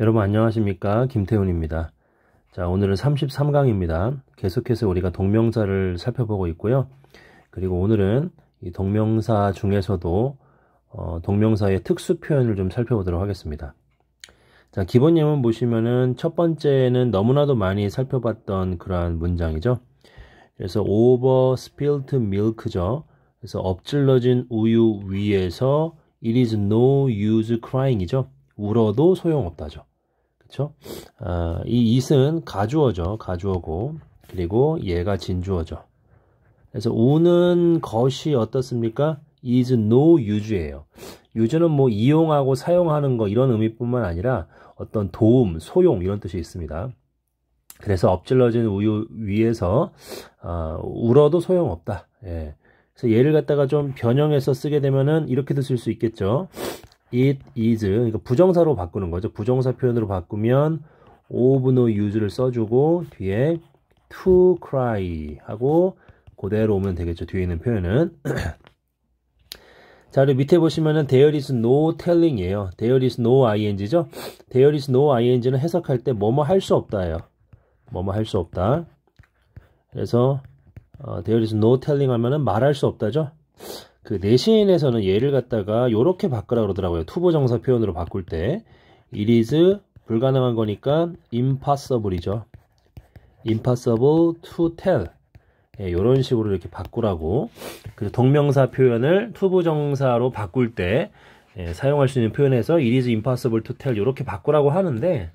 여러분 안녕하십니까 김태훈입니다. 자 오늘은 33강입니다. 계속해서 우리가 동명사를 살펴보고 있고요. 그리고 오늘은 이 동명사 중에서도 어, 동명사의 특수 표현을 좀 살펴보도록 하겠습니다. 자 기본 예문 보시면은 첫 번째는 너무나도 많이 살펴봤던 그러한 문장이죠. 그래서 over spilt milk죠. 그래서 엎질러진 우유 위에서 it is no use crying이죠. 울어도 소용없다죠. 그렇 아, 이 이승은 가주어죠. 가주어고 그리고 얘가 진주어죠. 그래서 우는 것이 어떻습니까? is no use예요. use는 뭐 이용하고 사용하는 거 이런 의미뿐만 아니라 어떤 도움, 소용 이런 뜻이 있습니다. 그래서 엎질러진 우유 위에서 어, 울어도 소용없다. 예. 그래서 얘를 갖다가 좀 변형해서 쓰게 되면은 이렇게도 쓸 수 있겠죠. it is 그러니까 부정사로 바꾸는 거죠. 부정사 표현으로 바꾸면 of no use를 써주고 뒤에 to cry 하고 그대로 오면 되겠죠. 뒤에 있는 표현은 자, 그리고 밑에 보시면은 there is no telling이에요. there is no ing죠. there is no ing는 해석할 때 뭐뭐 할 수 없다예요. 뭐뭐 할 수 없다. 그래서 어, there is no telling 하면은 말할 수 없다죠. 그 내신에서는 얘를 갖다가 이렇게 바꾸라 그러더라고요. 투보 정사 표현으로 바꿀 때 it is 불가능한 거니까 impossible이죠. impossible to tell 이런 예, 식으로 이렇게 바꾸라고 그 동명사 표현을 투보 정사로 바꿀 때 예, 사용할 수 있는 표현에서 it is impossible to tell 이렇게 바꾸라고 하는데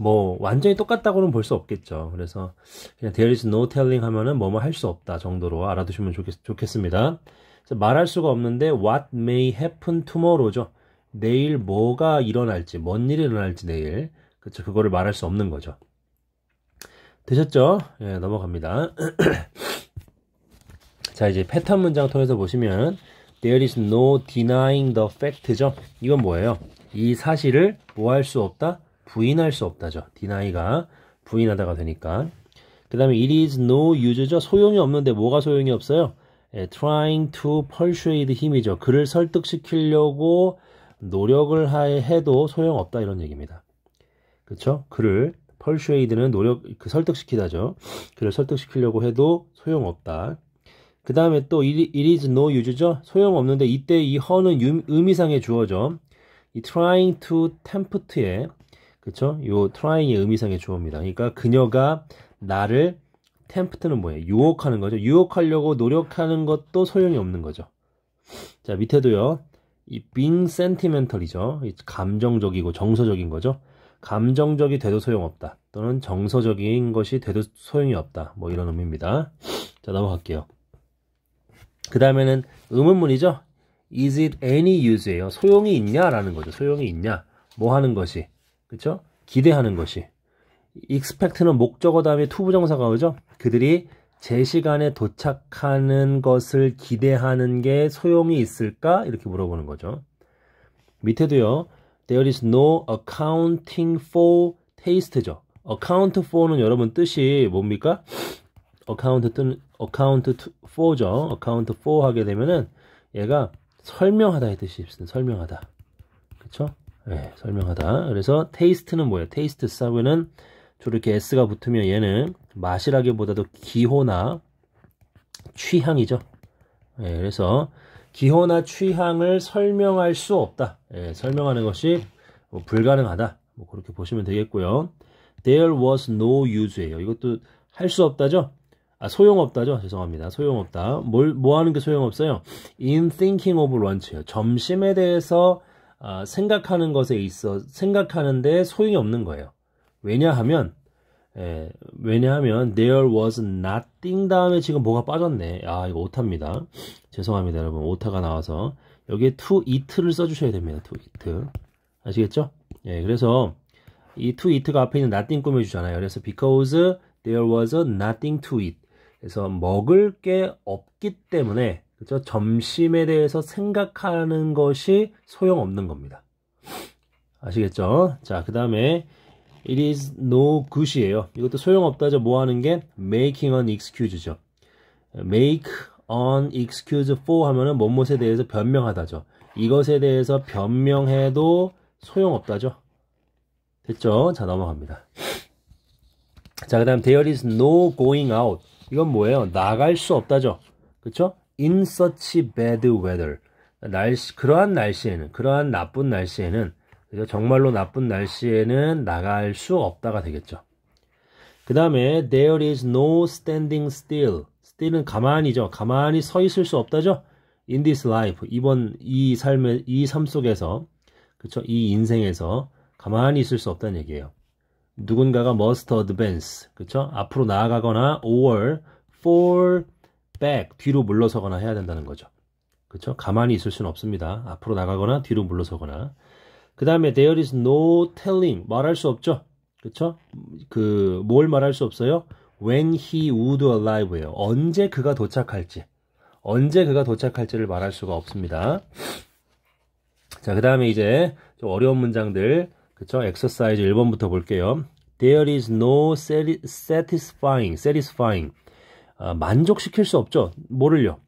뭐 완전히 똑같다고는 볼 수 없겠죠. 그래서 그냥 there is no telling 하면은 뭐 뭐 할 수 없다 정도로 알아두시면 좋겠, 습니다 말할 수가 없는데 what may happen tomorrow죠. 내일 뭐가 일어날지, 뭔 일이 일어날지 내일. 그쵸, 그거를 말할 수 없는 거죠. 되셨죠? 예, 넘어갑니다. 자, 이제 패턴 문장 통해서 보시면 there is no denying the fact죠. 이건 뭐예요? 이 사실을 뭐 할 수 없다? 부인할 수 없다죠. d e n 가 부인하다가 되니까. 그 다음에 it is no use죠. 소용이 없는데 뭐가 소용이 없어요? 예, trying to persuade 힘이죠. 그를 설득시키려고 노력을 해도 소용없다 이런 얘기입니다. 그쵸 그를 persuade는 노력, 그 설득시키다죠. 그를 설득시키려고 해도 소용없다. 그 다음에 또 it, it is no use죠. 소용없는데 이때 이 허는 유, 의미상의 주어죠. 이 trying to tempt에 그쵸? 이 trying의 의미상의 주어입니다. 그러니까 그녀가 나를 tempt는 뭐예요? 유혹하는 거죠. 유혹하려고 노력하는 것도 소용이 없는 거죠. 자, 밑에도요. 이 being sentimental이죠. 감정적이고 정서적인 거죠. 감정적이 돼도 소용없다. 또는 정서적인 것이 돼도 소용이 없다. 뭐 이런 의미입니다. 자, 넘어갈게요. 그 다음에는 의문문이죠. Is it any use예요. 소용이 있냐라는 거죠. 소용이 있냐. 뭐 하는 것이. 그렇 기대하는 것이. expect는 목적어 다음에 to 부정사가 오죠. 그들이 제 시간에 도착하는 것을 기대하는 게 소용이 있을까? 이렇게 물어보는 거죠. 밑에도요. There is no accounting for taste죠. account for는 여러분 뜻이 뭡니까? account 또는 account for죠. account for 하게 되면은 얘가 설명하다의 뜻이 있습니다. 설명하다. 그렇 네, 설명하다. 그래서 테이스트는 뭐예요? 테이스트 사브는 저렇게 S가 붙으면 얘는 맛이라기보다도 기호나 취향이죠. 네, 그래서 기호나 취향을 설명할 수 없다. 네, 설명하는 것이 뭐 불가능하다. 뭐 그렇게 보시면 되겠고요. There was no use예요. 이것도 할 수 없다죠. 아, 소용없다죠? 죄송합니다. 소용없다. 뭘, 뭐 하는 게 소용없어요? In thinking of l u n c h 요 점심에 대해서 아, 생각하는 것에 있어 생각하는데 소용이 없는 거예요. 왜냐하면 에, 예, 왜냐하면 there was nothing 다음에 지금 뭐가 빠졌네. 아 이거 오타입니다. 죄송합니다 여러분 오타가 나와서 여기에 to it를 써주셔야 됩니다. to it 아시겠죠? 예 그래서 이 to it가 앞에 있는 nothing 꾸며주잖아요. 그래서 because there was nothing to it 그래서 먹을 게 없기 때문에 그죠? 점심에 대해서 생각하는 것이 소용없는 겁니다. 아시겠죠? 자, 그 다음에 it is no good이에요. 이것도 소용없다죠. 뭐 하는 게 making an excuse죠. make an excuse for 하면은 뭐뭐에 대해서 변명하다죠. 이것에 대해서 변명해도 소용없다죠. 됐죠? 자, 넘어갑니다. 자, 그 다음 there is no going out. 이건 뭐예요? 나갈 수 없다죠. 그쵸? 그렇죠? in such bad weather 날씨 그러한 날씨에는 그러한 나쁜 날씨에는 그죠? 정말로 나쁜 날씨에는 나갈 수 없다가 되겠죠. 그 다음에 there is no standing still still은 가만히죠. 가만히 서 있을 수 없다죠. in this life 이번 이 삶의 이삶 속에서 그쵸 이 인생에서 가만히 있을 수 없다는 얘기예요. 누군가가 must advance 그쵸 앞으로 나아가거나 or for b a c 뒤로 물러서거나 해야 된다는 거죠. 그렇죠? 가만히 있을 수는 없습니다. 앞으로 나가거나 뒤로 물러서거나. 그 다음에 there is no telling 말할 수 없죠. 그렇죠? 그 뭘 말할 수 없어요? When he would arrive예요. 언제 그가 도착할지, 언제 그가 도착할지를 말할 수가 없습니다. 자, 그 다음에 이제 좀 어려운 문장들, 그렇죠? 엑서사이즈 1번부터 볼게요. There is no satisfying, satisfying. 어, 만족시킬 수 없죠. 모를요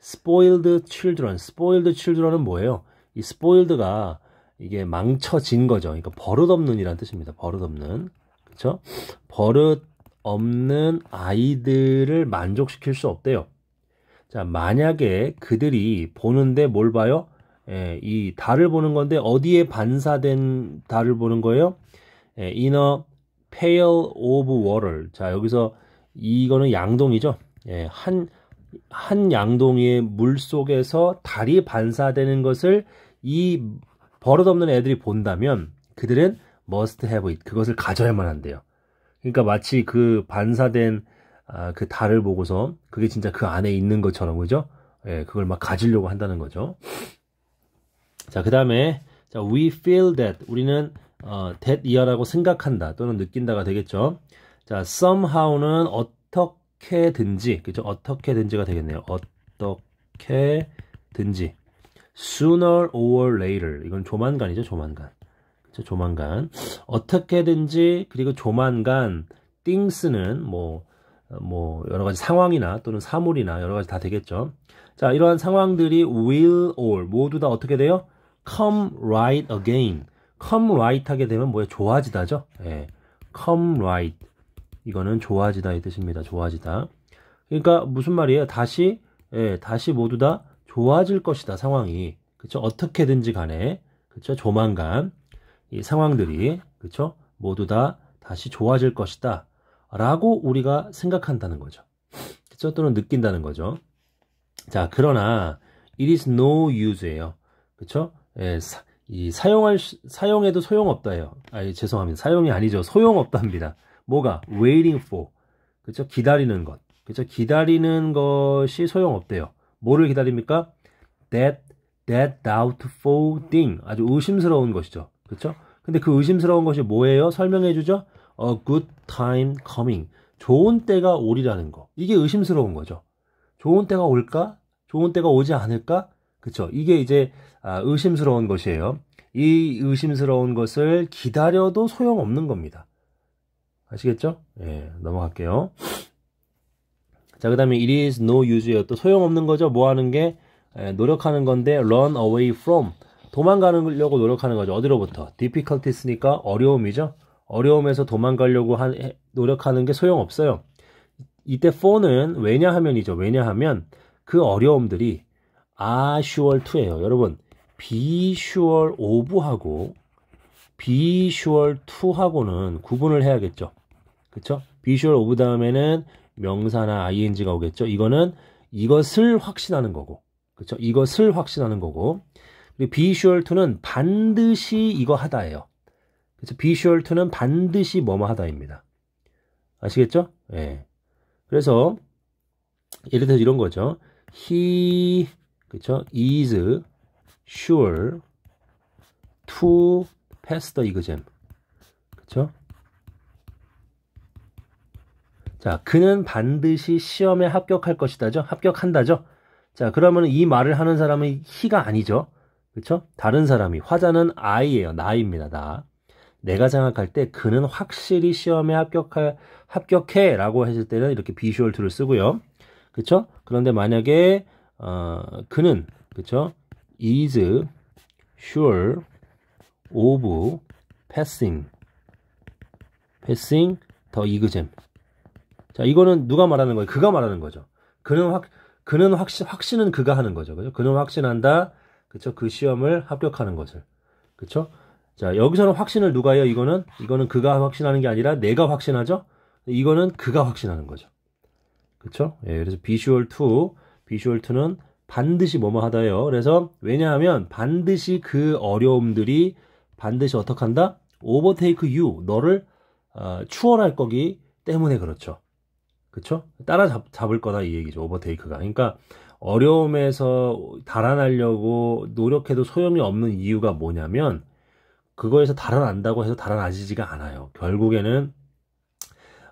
spoiled children. spoiled children은 뭐예요? 이 spoiled가 이게 망쳐진 거죠. 그러니까 버릇없는이란 뜻입니다. 버릇없는. 그쵸 버릇없는 아이들을 만족시킬 수 없대요. 자, 만약에 그들이 보는데 뭘 봐요? 예, 이 달을 보는 건데 어디에 반사된 달을 보는 거예요? 예, in a pail of water. 자, 여기서 이거는 양동이죠. 예, 한, 한 양동이의 물 속에서 달이 반사되는 것을 이 버릇없는 애들이 본다면 그들은 must have it. 그것을 가져야만 한대요. 그러니까 마치 그 반사된 아, 그 달을 보고서 그게 진짜 그 안에 있는 것처럼 그죠? 예, 그걸 막 가지려고 한다는 거죠. 자, 그 다음에 자, we feel that 우리는 어, that 이어라고 생각한다 또는 느낀다가 되겠죠. 자, somehow는 어떻게든지, 그죠? 어떻게든지가 되겠네요. 어떻게든지. sooner or later. 이건 조만간이죠, 조만간. 그죠? 조만간. 어떻게든지, 그리고 조만간, things는 뭐, 뭐, 여러 가지 상황이나 또는 사물이나 여러 가지 다 되겠죠. 자, 이러한 상황들이 will or 모두 다 어떻게 돼요? come right again. come right 하게 되면 뭐에 좋아지다죠? 예. come right. 이거는 좋아지다 이 뜻입니다. 좋아지다. 그러니까 무슨 말이에요? 다시 예, 다시 모두 다 좋아질 것이다 상황이. 그렇죠? 어떻게든지 간에 그렇죠? 조만간 이 상황들이 그렇죠? 모두 다 다시 좋아질 것이다. 라고 우리가 생각한다는 거죠. 그렇죠? 또는 느낀다는 거죠. 자, 그러나 it is no use예요. 그렇죠? 예, 사, 이 사용할 사용해도 소용없다예요. 아, 죄송합니다. 사용이 아니죠. 소용없답니다. 뭐가 waiting for 그렇죠? 기다리는 것. 그렇죠? 기다리는 것이 소용없대요. 뭐를 기다립니까? that that doubtful thing. 아주 의심스러운 것이죠. 그렇죠? 근데 그 의심스러운 것이 뭐예요? 설명해 주죠. a good time coming. 좋은 때가 오리라는 거. 이게 의심스러운 거죠. 좋은 때가 올까? 좋은 때가 오지 않을까? 그렇죠? 이게 이제 아, 의심스러운 것이에요. 이 의심스러운 것을 기다려도 소용없는 겁니다. 아시겠죠? 예, 넘어갈게요. 자, 그 다음에 it is no use예요. 또 소용없는 거죠. 뭐 하는 게 예, 노력하는 건데 run away from 도망가려고 노력하는 거죠. 어디로부터? difficulties니까 어려움이죠. 어려움에서 도망가려고 한, 노력하는 게 소용없어요. 이때 for는 왜냐하면이죠. 왜냐하면 그 어려움들이 are sure to예요. 여러분 be sure of하고 be sure to하고는 구분을 해야겠죠. 그쵸? 비주얼 오브 다음에는 명사나 ing가 오겠죠. 이거는 이것을 확신하는 거고. 그쵸? 이것을 확신하는 거고. 그리고 비주얼 투는 반드시 이거 하다예요. 그래 비주얼 투는 반드시 뭐뭐 하다입니다. 아시겠죠? 예. 그래서 예를 들어서 이런 거죠. he 그쵸? is sure to pass the exam. 그쵸? 자, 그는 반드시 시험에 합격할 것이다죠. 합격한다죠. 자, 그러면 이 말을 하는 사람은 희가 아니죠. 그렇죠? 다른 사람이 화자는 I예요. 나입니다. 나. 내가 생각할 때 그는 확실히 시험에 합격할 합격해라고 했을 때는 이렇게 비주얼 투를 쓰고요. 그렇죠? 그런데 만약에 어, 그는 그렇죠? is sure of passing passing the exam 자, 이거는 누가 말하는 거예요? 그가 말하는 거죠. 그는 확, 그는 확신, 확신은 그가 하는 거죠. 그죠? 그는 확신한다. 그쵸? 그 시험을 합격하는 것을. 그쵸? 자, 여기서는 확신을 누가 해요? 이거는, 이거는 그가 확신하는 게 아니라 내가 확신하죠? 이거는 그가 확신하는 거죠. 그쵸? 예, 그래서 비주얼 2, 비주얼 2는 반드시 뭐뭐 하다요. 해 그래서 왜냐하면 반드시 그 어려움들이 반드시 어떻게 한다? 오버테이크 유 너를 어, 추월할 거기 때문에 그렇죠. 그렇죠? 따라잡을 거다 이 얘기죠. 오버테이크가. 그러니까 어려움에서 달아나려고 노력해도 소용이 없는 이유가 뭐냐면 그거에서 달아난다고 해서 달아나지지가 않아요. 결국에는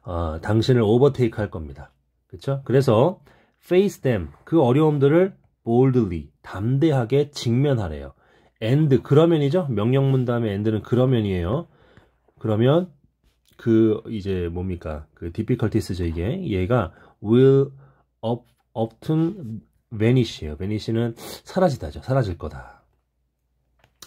어, 당신을 오버테이크 할 겁니다. 그렇죠? 그래서 face them 그 어려움들을 boldly 담대하게 직면하래요. and 그러면이죠. 명령문 다음에 and는 그러면이에요. 그러면 그 이제 뭡니까 그 difficulties죠 이게 얘가 will of, often vanish예요. vanish는 사라지다죠. 사라질 거다.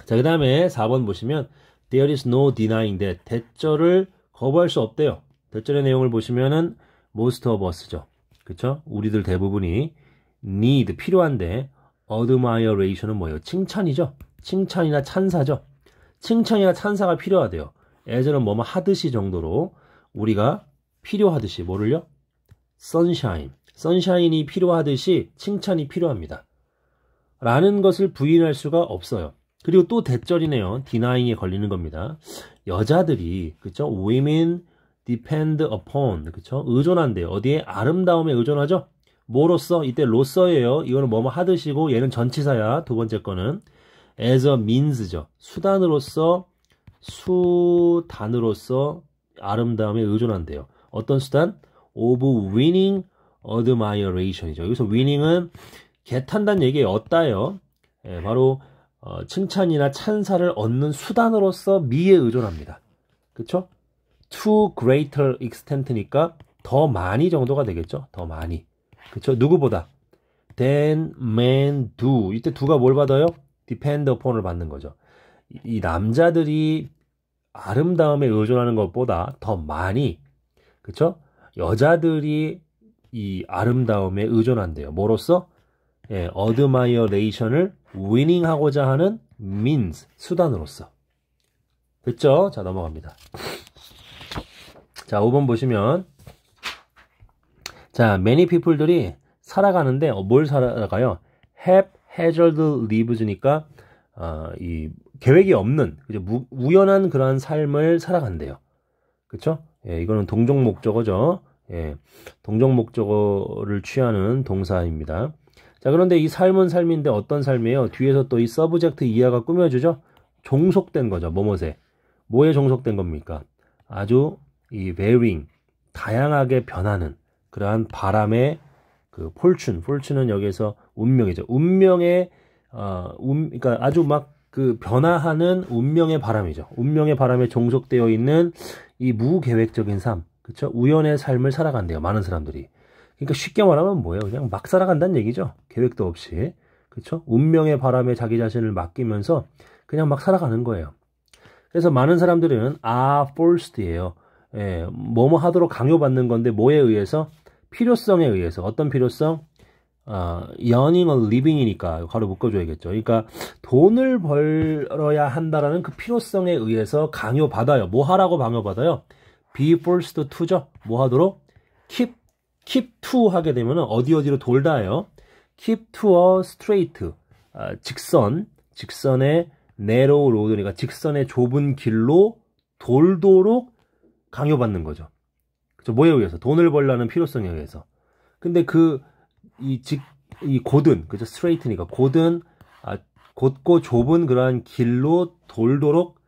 자그 다음에 4번 보시면 there is no denying that 대절을 거부할 수 없대요. 대절의 내용을 보시면은 most of us죠. 그쵸? 우리들 대부분이 need 필요한데 admiration은 뭐예요? 칭찬이죠. 칭찬이나 찬사죠. 칭찬이나 찬사가 필요하대요. 에즈는 뭐뭐 하듯이 정도로 우리가 필요하듯이 뭐를요? 선샤인 선샤인이 필요하듯이 칭찬이 필요합니다. 라는 것을 부인할 수가 없어요. 그리고 또 대절이네요. 디나 n y 에 걸리는 겁니다. 여자들이 그쵸? women depend upon 그쵸? 의존한대. 어디에 아름다움에 의존하죠? 뭐로써? 이때 로써예요. 이거는 뭐뭐 하듯이고 얘는 전치사야. 두 번째 거는 as a means죠. 수단으로써 수단으로서 아름다움에 의존한대요. 어떤 수단? of winning admiration이죠. 여기서 winning은 개탄단 얘기예요. 얻다요. 예, 바로 어, 칭찬이나 찬사를 얻는 수단으로서 미에 의존합니다. 그쵸? to greater extent니까 더 많이 정도가 되겠죠? 더 많이. 그쵸? 누구보다. than, man, do. 이때 do가 뭘 받아요? depend upon을 받는 거죠. 이 남자들이 아름다움에 의존하는 것보다 더 많이 그쵸 여자들이 이 아름다움에 의존한대요. 뭐로써 예, 어드마이어 레이션을 위닝하고자 하는 means 수단으로써 됐죠? 자 넘어갑니다. 자 5번 보시면 자 many people들이 살아가는데 어, 뭘 살아가요? haphazard lives니까 어, 이 계획이 없는 그죠? 우연한 그러한 삶을 살아간대요. 그렇죠? 예, 이거는 동종 목적어죠. 예, 동종 목적어를 취하는 동사입니다. 자, 그런데 이 삶은 삶인데 어떤 삶이에요? 뒤에서 또 이 서브젝트 이하가 꾸며주죠? 종속된 거죠, 뭐뭐에. 뭐에 종속된 겁니까? 아주 이 varying, 다양하게 변하는 그러한 바람의 그 폴춘, 폴춘은 여기에서 운명이죠. 운명의, 어, 운, 그러니까 아주 막그 변화하는 운명의 바람이죠. 운명의 바람에 종속되어 있는 이 무계획적인 삶, 그렇죠? 우연의 삶을 살아간대요. 많은 사람들이. 그러니까 쉽게 말하면 뭐예요? 그냥 막 살아간다는 얘기죠. 계획도 없이, 그렇죠? 운명의 바람에 자기 자신을 맡기면서 그냥 막 살아가는 거예요. 그래서 많은 사람들은 아, forced예요. 예, 뭐 뭐 하도록 강요받는 건데 뭐에 의해서? 필요성에 의해서 어떤 필요성? 어, e a r n i 은 l i 이니까 바로 묶어줘야겠죠. 그러니까 돈을 벌어야 한다라는 그 필요성에 의해서 강요받아요. 뭐 하라고 강요받아요? be forced to죠. 뭐 하도록? keep, keep to 하게 되면 어디 어디로 돌다요 keep to a straight, 어, 직선, 직선의 narrow road, 그러니까 직선의 좁은 길로 돌도록 강요받는 거죠. 그죠 뭐에 의해서? 돈을 벌라는 필요성에 의해서. 근데 그이 직, 이 고든, 그죠? 스트레이트니까 고든, 아, 곧고 좁은 그러한 길로 돌도록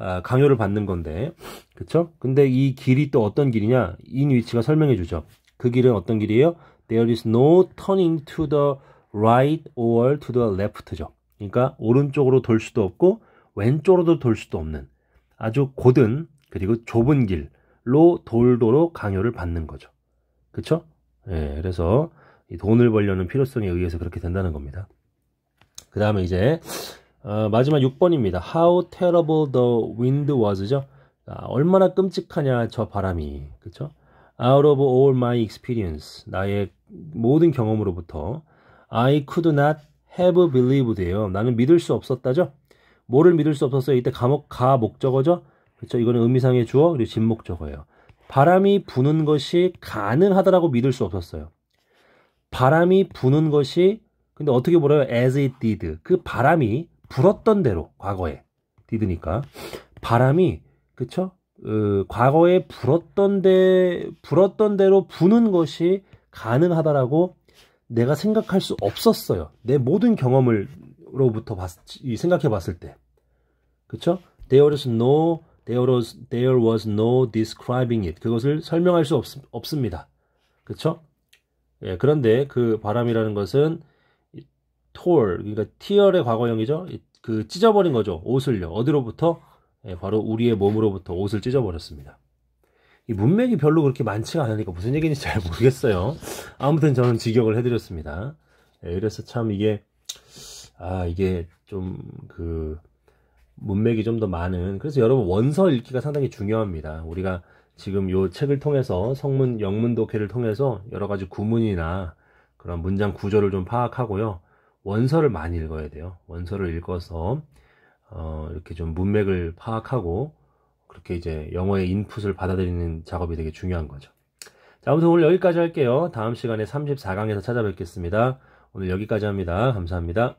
아, 강요를 받는 건데, 그쵸? 근데 이 길이 또 어떤 길이냐? 인 위치가 설명해 주죠. 그 길은 어떤 길이에요? There is no turning to the right or to the left죠. 그러니까 오른쪽으로 돌 수도 없고 왼쪽으로도 돌 수도 없는 아주 곧은 그리고 좁은 길로 돌도록 강요를 받는 거죠. 그쵸? 예, 그래서 돈을 벌려는 필요성에 의해서 그렇게 된다는 겁니다. 그 다음에 이제 어, 마지막 6번입니다. How terrible the wind was죠. 아, 얼마나 끔찍하냐 저 바람이 그쵸? Out of all my experience 나의 모든 경험으로부터 I could not have believed예요. 나는 믿을 수 없었다죠. 뭐를 믿을 수 없었어요? 이때 감옥 가 목적어죠. 그렇죠? 이거는 의미상의 주어 그리고 진목적어예요. 바람이 부는 것이 가능하다라고 믿을 수 없었어요. 바람이 부는 것이 근데 어떻게 보려요? as it did. 그 바람이 불었던 대로 과거에 did니까 바람이 그쵸? 어, 과거에 불었던 데 불었던 대로 부는 것이 가능하다라고 내가 생각할 수 없었어요. 내 모든 경험을로부터 생각해 봤을 때. 그쵸? There was no, there was, there was no describing it. 그것을 설명할 수 없, 없습니다. 그쵸? 예, 그런데 그 바람이라는 것은 톨, 그러니까 티얼의 과거형이죠. 그 찢어버린 거죠. 옷을요. 어디로부터? 예, 바로 우리의 몸으로부터 옷을 찢어버렸습니다. 이 문맥이 별로 그렇게 많지가 않으니까 무슨 얘기인지 잘 모르겠어요. 아무튼 저는 직역을 해드렸습니다. 예, 그래서 참 이게, 아, 이게 좀 그, 문맥이 좀 더 많은, 그래서 여러분 원서 읽기가 상당히 중요합니다. 우리가 지금 요 책을 통해서 성문 영문 독해를 통해서 여러 가지 구문이나 그런 문장 구조를 좀 파악하고요. 원서를 많이 읽어야 돼요. 원서를 읽어서 어, 이렇게 좀 문맥을 파악하고 그렇게 이제 영어의 인풋을 받아들이는 작업이 되게 중요한 거죠. 자, 아무튼 오늘 여기까지 할게요. 다음 시간에 34강에서 찾아뵙겠습니다. 오늘 여기까지 합니다. 감사합니다.